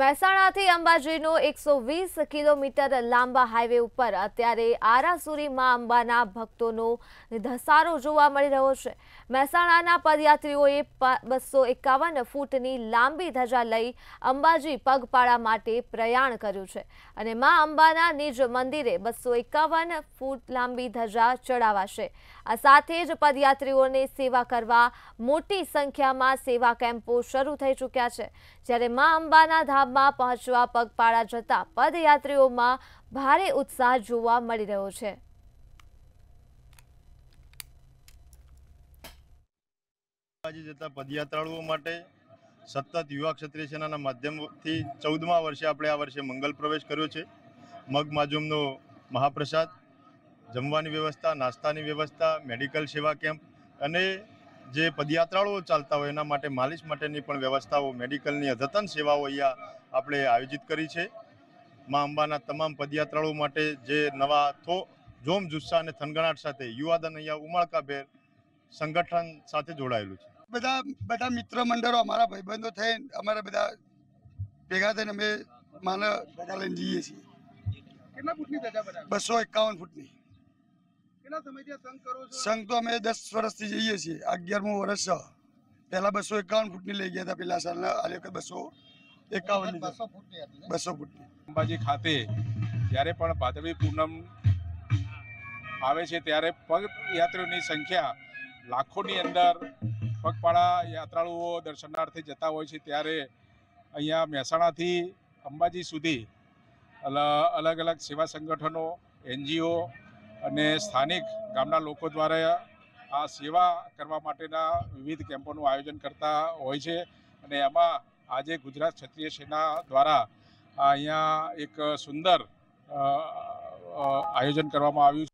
મહેસાણાથી અંબાજીનો એકસો વીસ કિલોમીટર લાંબા હાઈવે ઉપર અત્યારે આરાસુરી મા અંબાના ભક્તોનો ધસારો જોવા મળી રહ્યો છે મહેસાણાના પદયાત્રીઓએ બસો એકાવન ફૂટની લાંબી ધજા લઈ અંબાજી પગપાળા માટે પ્રયાણ કર્યું છે અને મા અંબાના નિજ મંદિરે બસો એકાવન ફૂટ લાંબી ધજા ચડાવાશે આ સાથે જ પદયાત્રીઓને સેવા કરવા મોટી સંખ્યામાં સેવા કેમ્પો શરૂ થઈ ચૂક્યા છે જ્યારે મા અંબાના ધામ ગામમાં પહોંચવા પગપાળા જતા પદયાત્રીઓમાં ભારે ઉત્સાહ જોવા મળી રહ્યો છે આજે જતા પદયાત્રાળુઓ માટે સતત યુવા ક્ષત્રિય સેનાના માધ્યમથી ચૌદમા વર્ષે આપણે આ વર્ષે મંગલ પ્રવેશ કર્યો છે મગ માજુમનો મહાપ્રસાદ જમવાની વ્યવસ્થા નાસ્તાની વ્યવસ્થા મેડિકલ સેવા કેમ્પ અને જે પદયાત્રાળુઓ ચાલતા હોય એના માટે માલિશ માટેની પણ વ્યવસ્થાઓ મેડિકલની અદ્યતન સેવાઓ અહીંયા આપણે આયોજિત કરી છે મા અંબાના તમામ પદયાત્રાળુઓ માટે જે નવા થો જોમ જુસ્સા અને થનગણાટ સાથે યુવાદન અહીંયા ઉમળકાભેર સંગઠન સાથે જોડાયેલું છે બધા બધા મિત્ર મંડળો અમારા ભાઈબંધો થઈને અમારા બધા ભેગા થઈને અમે માનવ લઈને જઈએ છીએ બસો એકાવન ફૂટની સંઘ તો અમે દસ વર્ષથી જઈએ છીએ અગિયારમું વર્ષ પહેલા બસો એકાવન ફૂટની લઈ ગયા હતા પેલા સાલના આ બસો એકાવન બસો ફૂટની અંબાજી ખાતે જ્યારે પણ ભાદવી પૂનમ આવે છે ત્યારે પગ યાત્રીઓની સંખ્યા લાખોની અંદર પગપાળા યાત્રાળુઓ દર્શનાર્થે જતા હોય છે ત્યારે અહીંયા મહેસાણાથી અંબાજી સુધી અલગ અલગ સેવા સંગઠનો એનજીઓ અને સ્થાનિક ગામના લોકો દ્વારા આ સેવા કરવા માટેના વિવિધ કેમ્પોનું આયોજન કરતા હોય છે અને એમાં આજે ગુજરાત ક્ષત્રિય સેના દ્વારા અહીંયા એક સુંદર આયોજન કરવામાં આવ્યું છે